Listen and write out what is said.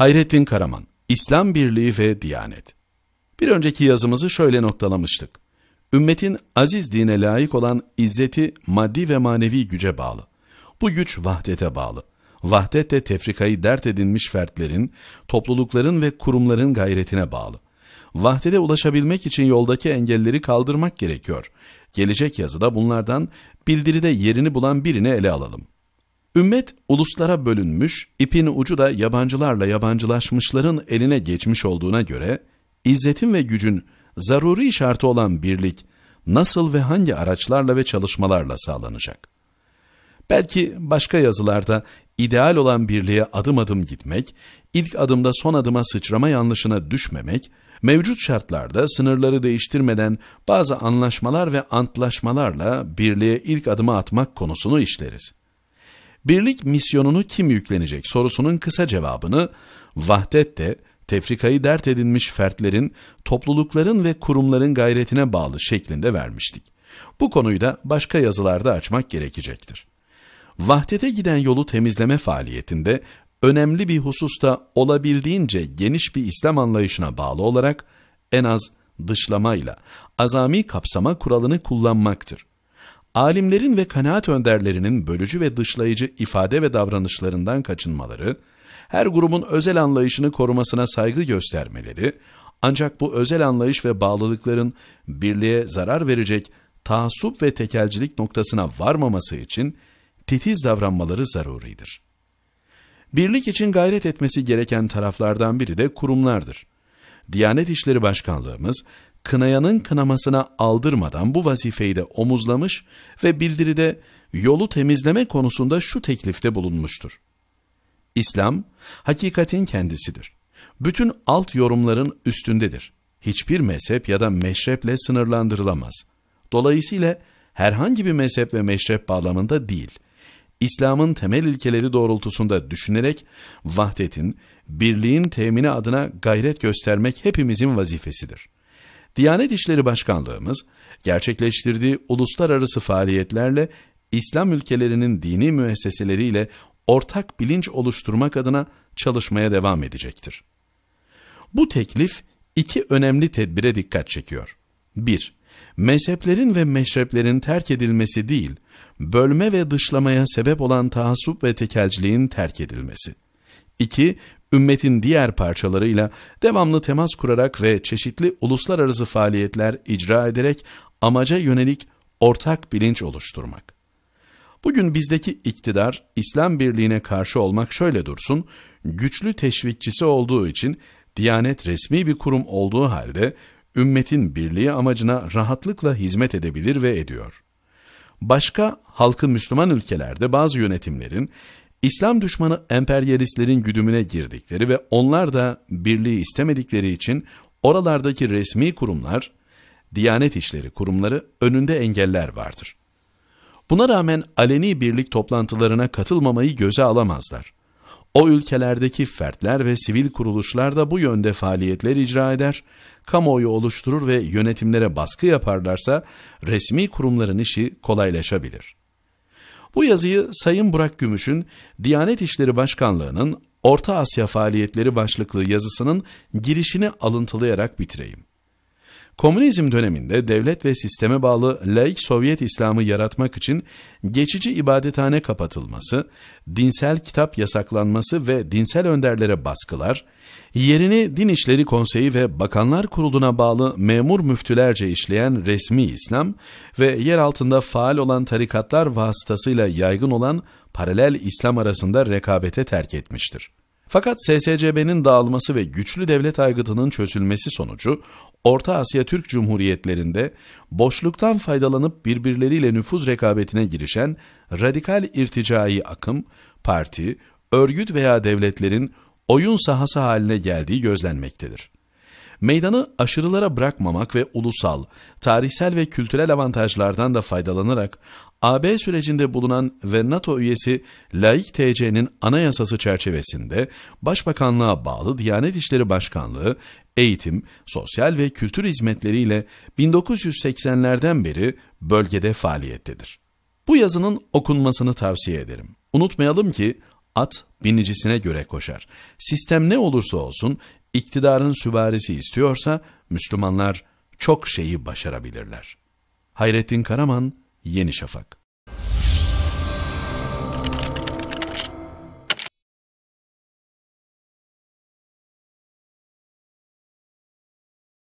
Hayrettin Karaman, İslam Birliği ve Diyanet. Bir önceki yazımızı şöyle noktalamıştık. Ümmetin aziz dine layık olan izzeti maddi ve manevi güce bağlı. Bu güç vahdete bağlı. Vahdet de tefrikayı dert edinmiş fertlerin, toplulukların ve kurumların gayretine bağlı. Vahdede ulaşabilmek için yoldaki engelleri kaldırmak gerekiyor. Gelecek yazıda bunlardan bildiride yerini bulan birini ele alalım. Ümmet uluslara bölünmüş, ipin ucu da yabancılarla yabancılaşmışların eline geçmiş olduğuna göre, izzetin ve gücün zaruri şartı olan birlik nasıl ve hangi araçlarla ve çalışmalarla sağlanacak? Belki başka yazılarda ideal olan birliğe adım adım gitmek, ilk adımda son adıma sıçrama yanlışına düşmemek, mevcut şartlarda sınırları değiştirmeden bazı anlaşmalar ve antlaşmalarla birliğe ilk adımı atmak konusunu işleriz birlik misyonunu kim yüklenecek sorusunun kısa cevabını vahdette tefrikayı dert edinmiş fertlerin, toplulukların ve kurumların gayretine bağlı şeklinde vermiştik. Bu konuyu da başka yazılarda açmak gerekecektir. Vahdete giden yolu temizleme faaliyetinde önemli bir hususta olabildiğince geniş bir İslam anlayışına bağlı olarak en az dışlamayla azami kapsama kuralını kullanmaktır alimlerin ve kanaat önderlerinin bölücü ve dışlayıcı ifade ve davranışlarından kaçınmaları, her grubun özel anlayışını korumasına saygı göstermeleri, ancak bu özel anlayış ve bağlılıkların birliğe zarar verecek taassup ve tekelcilik noktasına varmaması için titiz davranmaları zaruridir. Birlik için gayret etmesi gereken taraflardan biri de kurumlardır. Diyanet İşleri Başkanlığımız, kınayanın kınamasına aldırmadan bu vazifeyi de omuzlamış ve bildiride yolu temizleme konusunda şu teklifte bulunmuştur. İslam, hakikatin kendisidir. Bütün alt yorumların üstündedir. Hiçbir mezhep ya da meşreple sınırlandırılamaz. Dolayısıyla herhangi bir mezhep ve meşrep bağlamında değil.'' İslam'ın temel ilkeleri doğrultusunda düşünerek vahdetin, birliğin temini adına gayret göstermek hepimizin vazifesidir.'' Diyanet İşleri Başkanlığımız gerçekleştirdiği uluslararası faaliyetlerle İslam ülkelerinin dini müesseseleriyle ortak bilinç oluşturmak adına çalışmaya devam edecektir. Bu teklif iki önemli tedbire dikkat çekiyor. 1. Mezheplerin ve meşreplerin terk edilmesi değil, bölme ve dışlamaya sebep olan taassup ve tekelciliğin terk edilmesi. 2 ümmetin diğer parçalarıyla devamlı temas kurarak ve çeşitli uluslararası faaliyetler icra ederek amaca yönelik ortak bilinç oluşturmak. Bugün bizdeki iktidar İslam birliğine karşı olmak şöyle dursun, güçlü teşvikçisi olduğu için Diyanet resmi bir kurum olduğu halde ümmetin birliği amacına rahatlıkla hizmet edebilir ve ediyor. Başka halkı Müslüman ülkelerde bazı yönetimlerin İslam düşmanı emperyalistlerin güdümüne girdikleri ve onlar da birliği istemedikleri için oralardaki resmi kurumlar, Diyanet İşleri kurumları önünde engeller vardır. Buna rağmen aleni birlik toplantılarına katılmamayı göze alamazlar. O ülkelerdeki fertler ve sivil kuruluşlar da bu yönde faaliyetler icra eder, kamuoyu oluşturur ve yönetimlere baskı yaparlarsa resmi kurumların işi kolaylaşabilir.'' Bu yazıyı Sayın Burak Gümüş'ün Diyanet İşleri Başkanlığı'nın Orta Asya Faaliyetleri başlıklı yazısının girişini alıntılayarak bitireyim. Komünizm döneminde devlet ve sisteme bağlı laik Sovyet İslamı yaratmak için geçici ibadethane kapatılması, dinsel kitap yasaklanması ve dinsel önderlere baskılar, yerini Din İşleri Konseyi ve Bakanlar Kurulu'na bağlı memur müftülerce işleyen resmi İslam ve yer altında faal olan tarikatlar vasıtasıyla yaygın olan paralel İslam arasında rekabete terk etmiştir. Fakat SSCB'nin dağılması ve güçlü devlet aygıtının çözülmesi sonucu Orta Asya Türk Cumhuriyetlerinde boşluktan faydalanıp birbirleriyle nüfuz rekabetine girişen radikal irticai akım, parti, örgüt veya devletlerin oyun sahası haline geldiği gözlenmektedir. Meydanı aşırılara bırakmamak ve ulusal, tarihsel ve kültürel avantajlardan da faydalanarak AB sürecinde bulunan ve NATO üyesi Laik TC'nin anayasası çerçevesinde Başbakanlığa bağlı Diyanet İşleri Başkanlığı eğitim, sosyal ve kültür hizmetleriyle 1980'lerden beri bölgede faaliyettedir. Bu yazının okunmasını tavsiye ederim. Unutmayalım ki at binicisine göre koşar. Sistem ne olursa olsun iktidarın süvarisi istiyorsa Müslümanlar çok şeyi başarabilirler. Hayrettin Karaman, Yeni Şafak